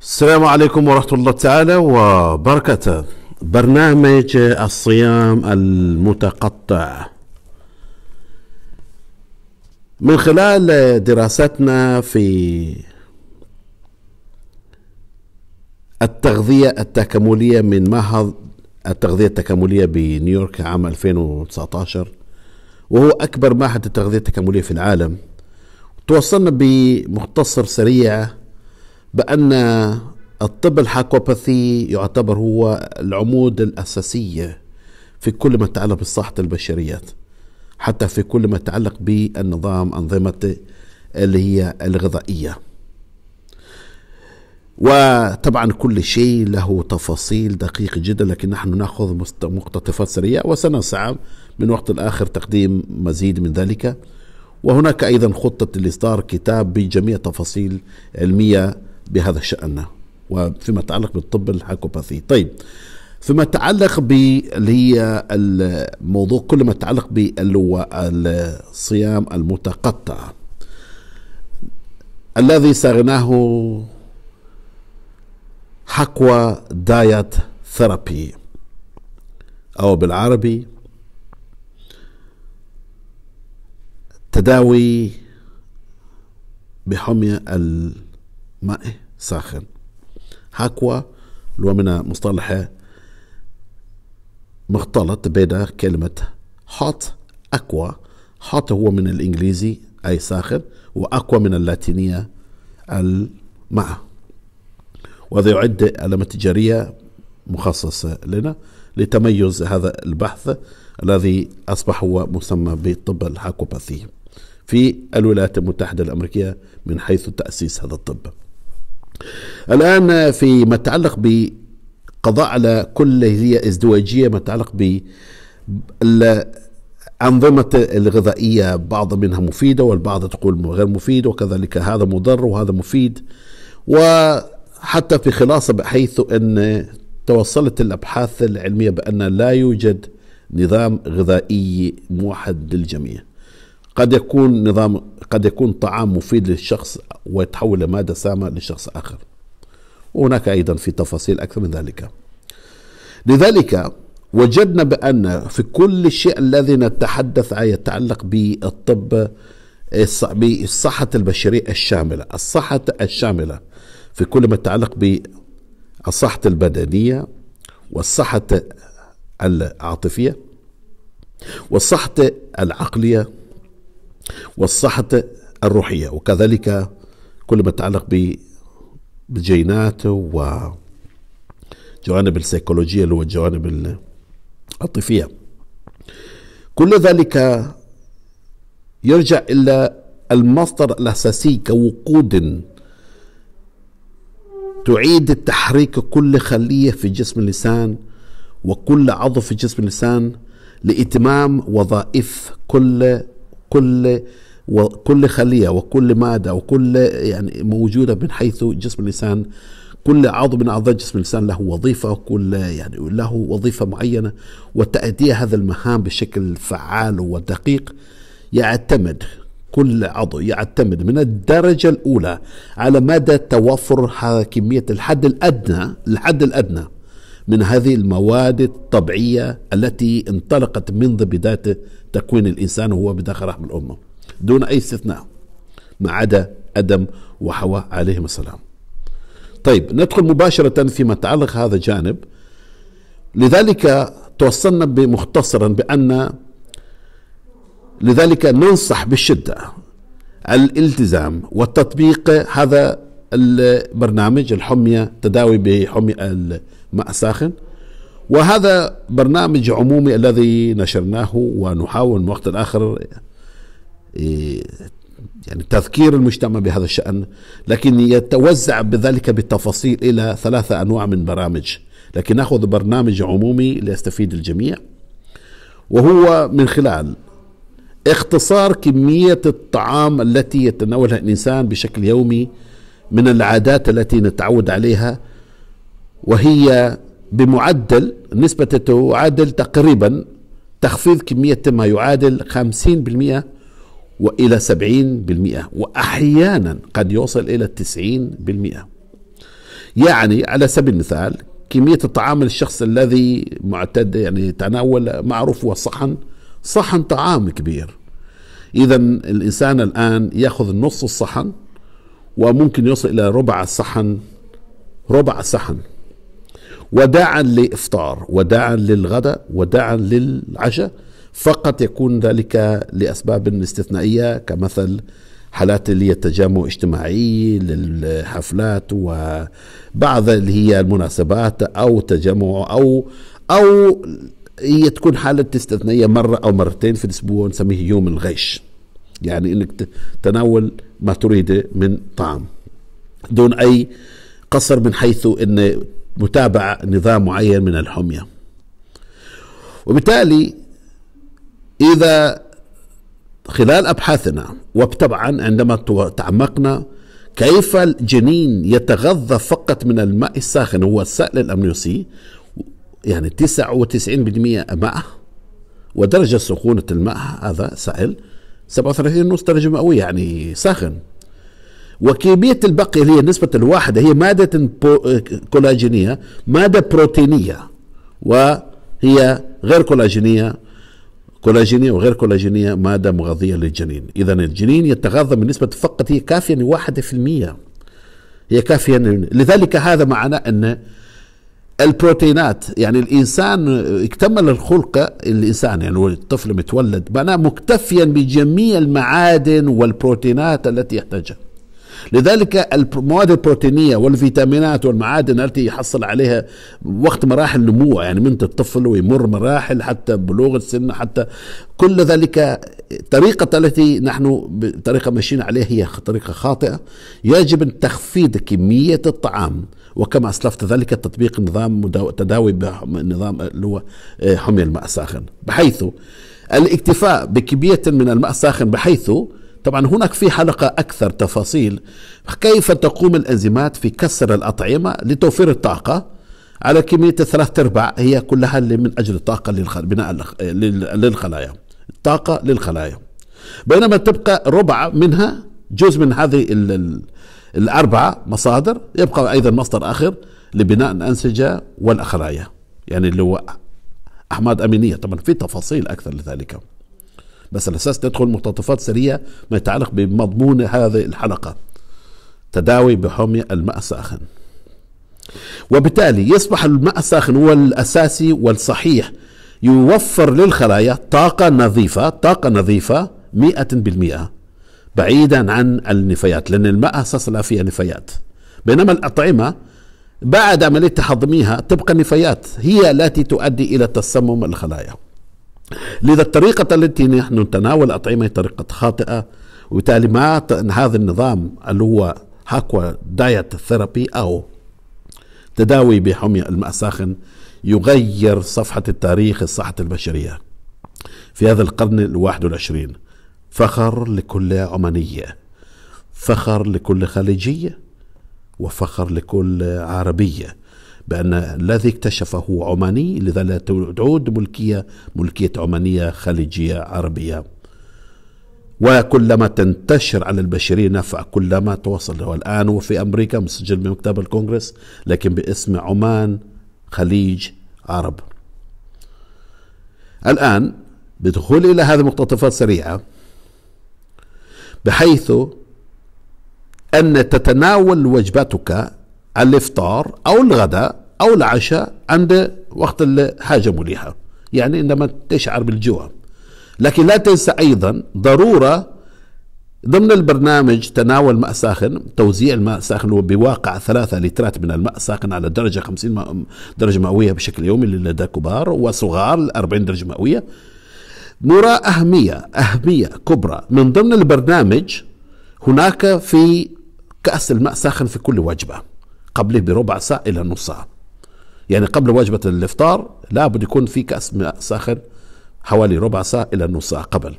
السلام عليكم ورحمة الله تعالى وبركاته برنامج الصيام المتقطع من خلال دراستنا في التغذية التكاملية من معهد التغذية التكاملية بنيويورك عام 2019 وهو أكبر معهد التغذية التكاملية في العالم توصلنا بمختصر سريع بأن الطب الحاكوباثي يعتبر هو العمود الأساسية في كل ما يتعلق بصحة البشريات حتى في كل ما يتعلق بالنظام أنظمة اللي هي الغذائية وطبعا كل شيء له تفاصيل دقيقة جدا لكن نحن نأخذ مقتطفات سريعة وسنسعى من وقت الآخر تقديم مزيد من ذلك وهناك أيضا خطة لإصدار كتاب بجميع تفاصيل علمية بهذا الشأن وفيما يتعلق بالطب الهايكوباثي طيب فيما يتعلق ب هي الموضوع كل ما يتعلق بالصيام المتقطع الذي صاغناه حقوى دايت ثيرابي أو بالعربي تداوي بحمية ال مائي ساخن هاكوا لو من مصطلح مختلط بين كلمة هوت أكوا هوت هو من الإنجليزي أي ساخن وأكوا من اللاتينية الماء وهذا يعد علامة تجارية مخصصة لنا لتميز هذا البحث الذي أصبح هو مسمى بطب الهاكوباثي في الولايات المتحدة الأمريكية من حيث تأسيس هذا الطب الآن فيما يتعلق بقضاء على كل هي ازدواجية ما يتعلق ب أنظمة الغذائية بعض منها مفيدة والبعض تقول غير مفيد وكذلك هذا مضر وهذا مفيد وحتى في خلاصة بحيث أن توصلت الأبحاث العلمية بأن لا يوجد نظام غذائي موحد للجميع قد يكون نظام قد يكون طعام مفيد للشخص ويتحول لمادة سامة لشخص آخر وهناك أيضا في تفاصيل أكثر من ذلك لذلك وجدنا بأن في كل شيء الذي نتحدث عنه يتعلق بالطب بالصحة البشرية الشاملة الصحة الشاملة في كل ما يتعلق بالصحة البدنية والصحة العاطفية والصحة العقلية والصحة الروحية وكذلك كل ما يتعلق بالجينات وجوانب السيكولوجية اللي هو الجوانب العاطفية كل ذلك يرجع إلى المصدر الأساسي كوقود تعيد تحريك كل خلية في جسم اللسان وكل عضو في جسم اللسان لإتمام وظائف كل كل وكل خليه وكل ماده وكل يعني موجوده من حيث جسم الانسان كل عضو من اعضاء جسم الانسان له وظيفه وكل يعني له وظيفه معينه وتاديه هذا المهام بشكل فعال ودقيق يعتمد كل عضو يعتمد من الدرجه الاولى على مدى توفر كميه الحد الادنى الحد الادنى من هذه المواد الطبيعية التي انطلقت منذ بداية تكوين الإنسان وهو بداخل رحم الأمة دون أي استثناء ما عدا أدم وحواء عليهم السلام طيب ندخل مباشرة فيما يتعلق هذا الجانب لذلك توصلنا بمختصرا بأن لذلك ننصح بالشدة الالتزام والتطبيق هذا البرنامج الحمية تداوي بحمية ماء ساخن وهذا برنامج عمومي الذي نشرناه ونحاول من وقت الآخر إيه، يعني تذكير المجتمع بهذا الشأن لكن يتوزع بذلك بالتفاصيل إلى ثلاثة أنواع من برامج لكن نأخذ برنامج عمومي ليستفيد الجميع وهو من خلال اختصار كمية الطعام التي يتناولها الإنسان بشكل يومي من العادات التي نتعود عليها وهي بمعدل نسبة تعادل تقريبا تخفيض كمية ما يعادل 50% وإلى 70% وأحيانا قد يوصل إلى 90% يعني على سبيل المثال كمية الطعام للشخص الذي معتد يعني تناول معروف هو صحن صحن طعام كبير إذا الإنسان الآن يأخذ نص الصحن وممكن يوصل إلى ربع الصحن ربع الصحن وداعا لافطار وداعا للغداء وداعا للعشاء فقط يكون ذلك لاسباب استثنائيه كمثل حالات اللي هي التجمع الاجتماعي للحفلات وبعض اللي هي المناسبات او تجمع او او هي تكون حالة استثنائية مرة أو مرتين في الأسبوع نسميه يوم الغيش يعني أنك تناول ما تريده من طعام دون أي قصر من حيث أن متابع نظام معين من الحمية وبالتالي إذا خلال أبحاثنا وطبعا عندما تعمقنا كيف الجنين يتغذى فقط من الماء الساخن هو السائل الأمنيوسي يعني 99% ماء ودرجة سخونة الماء هذا سائل 37.5 درجة مئوية يعني ساخن وكمية البقية اللي هي نسبة الواحدة هي مادة كولاجينية مادة بروتينية وهي غير كولاجينية كولاجينية وغير كولاجينية مادة مغذية للجنين إذا الجنين يتغذى بنسبة فقط هي كافية لواحدة في المية هي كافية لذلك هذا معناه أن البروتينات يعني الانسان اكتمل الخلق الانسان يعني الطفل متولد معناه مكتفيا بجميع المعادن والبروتينات التي يحتاجها لذلك المواد البروتينيه والفيتامينات والمعادن التي يحصل عليها وقت مراحل نموه يعني من الطفل ويمر مراحل حتى بلوغ السن حتى كل ذلك الطريقه التي نحن بطريقة ماشيين عليها هي طريقه خاطئه يجب تخفيض كميه الطعام وكما اسلفت ذلك تطبيق نظام تداوي نظام اللي هو آه، حمي الماء الساخن بحيث الاكتفاء بكميه من الماء الساخن بحيث طبعا هناك في حلقة أكثر تفاصيل كيف تقوم الأنزيمات في كسر الأطعمة لتوفير الطاقة على كمية ثلاثة أرباع هي كلها من أجل الطاقة بناء للخلايا الطاقة للخلايا بينما تبقى ربع منها جزء من هذه الأربعة مصادر يبقى أيضا مصدر آخر لبناء الأنسجة والخلايا يعني اللي هو أحماض أمينية طبعا في تفاصيل أكثر لذلك بس على اساس ندخل مقتطفات سريعه ما يتعلق بمضمون هذه الحلقه تداوي بحمى الماء الساخن وبالتالي يصبح الماء الساخن هو الاساسي والصحيح يوفر للخلايا طاقه نظيفه طاقه نظيفه 100% بعيدا عن النفايات لان الماء اساسا فيها نفايات بينما الاطعمه بعد عمليه تحضميها تبقى نفايات هي التي تؤدي الى تسمم الخلايا لذا الطريقة التي نحن نتناول أطعمة طريقة خاطئة وبالتالي ما هذا النظام اللي هو هاكوا دايت ثيرابي أو تداوي بحمى الماء الساخن يغير صفحة التاريخ الصحة البشرية في هذا القرن الواحد والعشرين فخر لكل عمانية فخر لكل خليجية وفخر لكل عربية بأن الذي اكتشفه هو عماني لذا لا تعود ملكية ملكية عمانية خليجية عربية وكلما تنتشر على البشرية نفع كلما توصل هو هو في أمريكا مسجل بمكتب الكونغرس لكن باسم عمان خليج عرب الآن بدخولي إلى هذه المقتطفات سريعة بحيث أن تتناول وجبتك الافطار او الغداء او العشاء عند وقت الحاجه لها يعني عندما تشعر بالجوع لكن لا تنسى ايضا ضروره ضمن البرنامج تناول ماء ساخن توزيع الماء الساخن وبواقع ثلاثة لترات من الماء الساخن على درجة 50 درجة مئوية بشكل يومي لدى كبار وصغار 40 درجة مئوية نرى أهمية أهمية كبرى من ضمن البرنامج هناك في كأس الماء ساخن في كل وجبة قبله بربع ساعة إلى نص ساعة يعني قبل وجبة الإفطار لابد يكون في كأس ماء ساخن حوالي ربع ساعة إلى نص ساعة قبل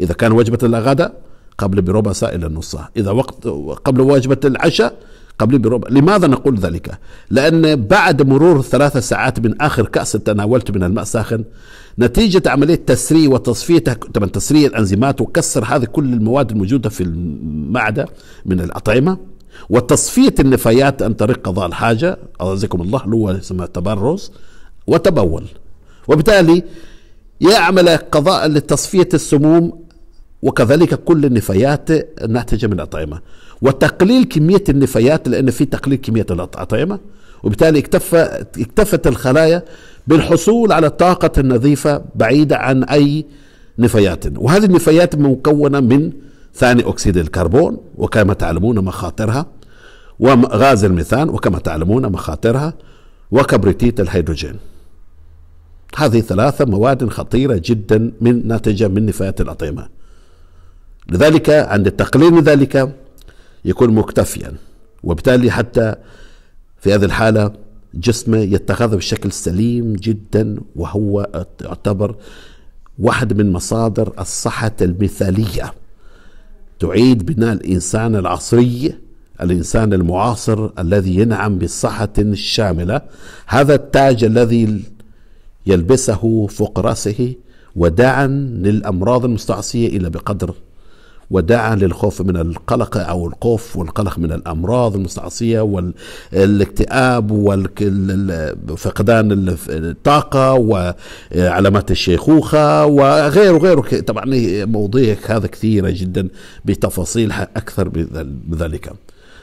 إذا كان وجبة الغداء قبل بربع ساعة إلى نص ساعة إذا وقت قبل وجبة العشاء قبل بربع لماذا نقول ذلك لأن بعد مرور ثلاثة ساعات من آخر كأس تناولت من الماء الساخن نتيجة عملية تسري وتصفية طبعا تسري الأنزيمات وكسر هذه كل المواد الموجودة في المعدة من الأطعمة وتصفية النفايات عن طريق قضاء الحاجة أعزكم الله اللي هو اسمها تبرز وتبول وبالتالي يعمل قضاء لتصفية السموم وكذلك كل النفايات الناتجة من الأطعمة وتقليل كمية النفايات لأن في تقليل كمية الأطعمة وبالتالي اكتفى اكتفت الخلايا بالحصول على الطاقة النظيفة بعيدة عن أي نفايات وهذه النفايات مكونة من ثاني أكسيد الكربون وكما تعلمون مخاطرها وغاز الميثان وكما تعلمون مخاطرها وكبريتيت الهيدروجين هذه ثلاثة مواد خطيرة جدا من ناتجة من نفايات الأطعمة لذلك عند التقليل من ذلك يكون مكتفيا وبالتالي حتى في هذه الحالة جسمه يتخذ بشكل سليم جدا وهو يعتبر واحد من مصادر الصحة المثالية تعيد بناء الإنسان العصري الإنسان المعاصر الذي ينعم بالصحة الشاملة هذا التاج الذي يلبسه فوق رأسه وداعا للأمراض المستعصية إلى بقدر وداعا للخوف من القلق أو الخوف والقلق من الأمراض المستعصية والاكتئاب وفقدان الطاقة وعلامات الشيخوخة وغيره وغيره طبعا مواضيع هذا كثيرة جدا بتفاصيلها أكثر من ذلك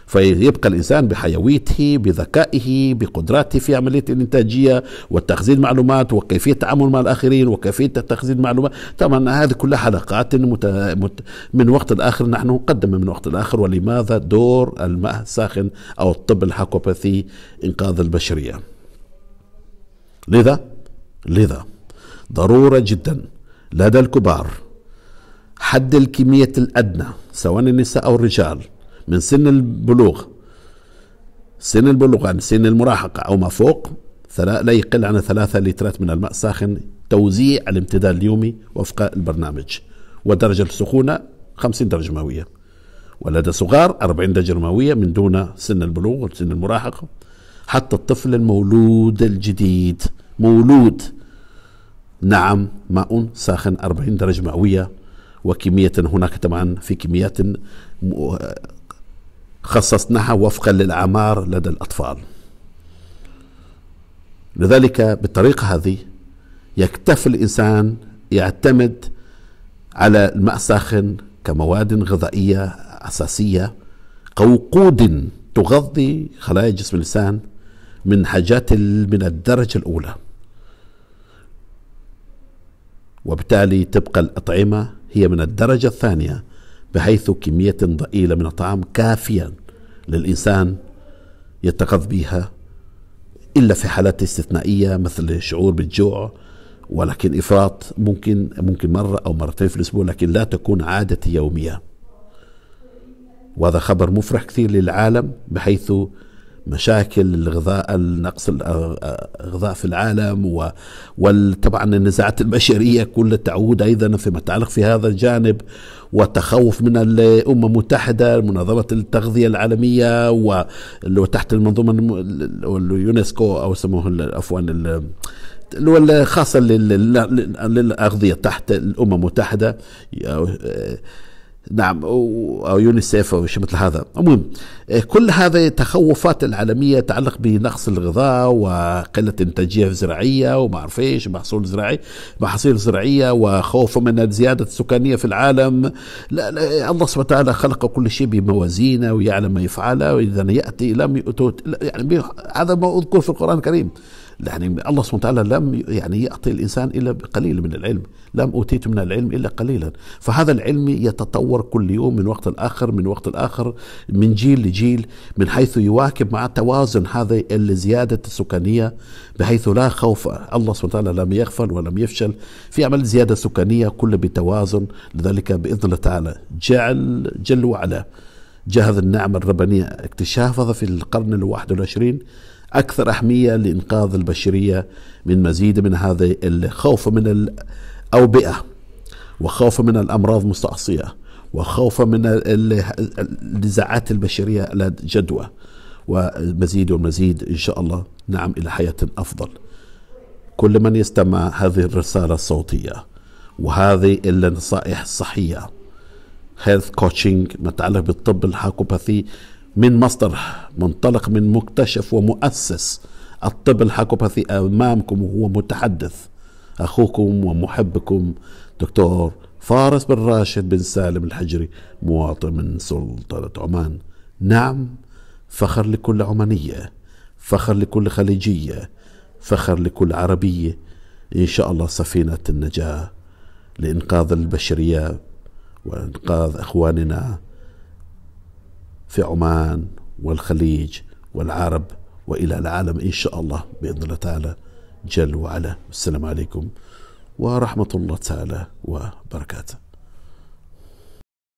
فيبقى الانسان بحيويته بذكائه بقدراته في عمليه الانتاجيه وتخزين معلومات وكيفيه التعامل مع الاخرين وكيفيه تخزين معلومات طبعا هذه كلها حلقات مت... مت... من وقت الاخر نحن نقدم من وقت الاخر ولماذا دور الماء الساخن او الطب الحاكوباثي انقاذ البشريه لذا لذا ضروره جدا لدى الكبار حد الكميه الادنى سواء النساء او الرجال من سن البلوغ سن البلوغ عن يعني سن المراهقة أو ما فوق لا يقل عن ثلاثة لترات من الماء الساخن توزيع الامتداد اليومي وفق البرنامج ودرجة السخونة 50 درجة مئوية ولدى صغار 40 درجة مئوية من دون سن البلوغ وسن المراهقة حتى الطفل المولود الجديد مولود نعم ماء ساخن 40 درجة مئوية وكمية هناك طبعا في كميات خصصناها وفقا للأعمار لدى الأطفال لذلك بالطريقة هذه يكتفي الإنسان يعتمد على الماء الساخن كمواد غذائية أساسية كوقود تغذي خلايا جسم الإنسان من حاجات من الدرجة الأولى وبالتالي تبقى الأطعمة هي من الدرجة الثانية بحيث كمية ضئيلة من الطعام كافيا للإنسان يتغذى بها إلا في حالات استثنائية مثل الشعور بالجوع ولكن إفراط ممكن ممكن مرة أو مرتين في الأسبوع لكن لا تكون عادة يومية وهذا خبر مفرح كثير للعالم بحيث مشاكل الغذاء النقص الغذاء في العالم وطبعا النزاعات البشريه كلها تعود ايضا فيما يتعلق في هذا الجانب وتخوف من الامم المتحده منظمه التغذيه العالميه واللي هو تحت المنظومه اليونسكو او يسموه عفوا اللي هو الخاصة للأغذية تحت الأمم المتحدة نعم أو يونيسيف أو شيء مثل هذا المهم إيه، كل هذه التخوفات العالمية تتعلق بنقص الغذاء وقلة إنتاجية زراعية وما أعرف إيش محصول زراعي محاصيل زراعية وخوف من الزيادة السكانية في العالم لا, لا الله سبحانه وتعالى خلق كل شيء بموازينه ويعلم ما يفعله وإذا يأتي لم يؤتوا يعني هذا ما أذكر في القرآن الكريم يعني الله سبحانه وتعالى لم يعني يعطي الانسان الا بقليل من العلم، لم اوتيت من العلم الا قليلا، فهذا العلم يتطور كل يوم من وقت لاخر من وقت لاخر من جيل لجيل من حيث يواكب مع توازن هذا الزياده السكانيه بحيث لا خوف الله سبحانه وتعالى لم يغفل ولم يفشل في عمل زياده سكانيه كله بتوازن لذلك باذن الله تعالى جعل جل وعلا جهز النعمة الربانية اكتشافها في القرن الواحد والعشرين أكثر أهمية لإنقاذ البشرية من مزيد من هذا الخوف من الأوبئة وخوفا من الأمراض المستعصية وخوفا من النزاعات البشرية جدوى ومزيد ومزيد إن شاء الله نعم إلى حياة أفضل كل من يستمع هذه الرسالة الصوتية وهذه النصائح الصحية هيلث كوتشنج ما يتعلق بالطب الهاكوباثي من مصدر منطلق من مكتشف ومؤسس الطب الحكوبثي أمامكم وهو متحدث أخوكم ومحبكم دكتور فارس بن راشد بن سالم الحجري مواطن من سلطنة عمان نعم فخر لكل عمانية فخر لكل خليجية فخر لكل عربية إن شاء الله سفينة النجاة لإنقاذ البشرية وإنقاذ إخواننا في عمان والخليج والعرب والى العالم ان شاء الله باذن الله تعالى جل وعلا والسلام عليكم ورحمه الله تعالى وبركاته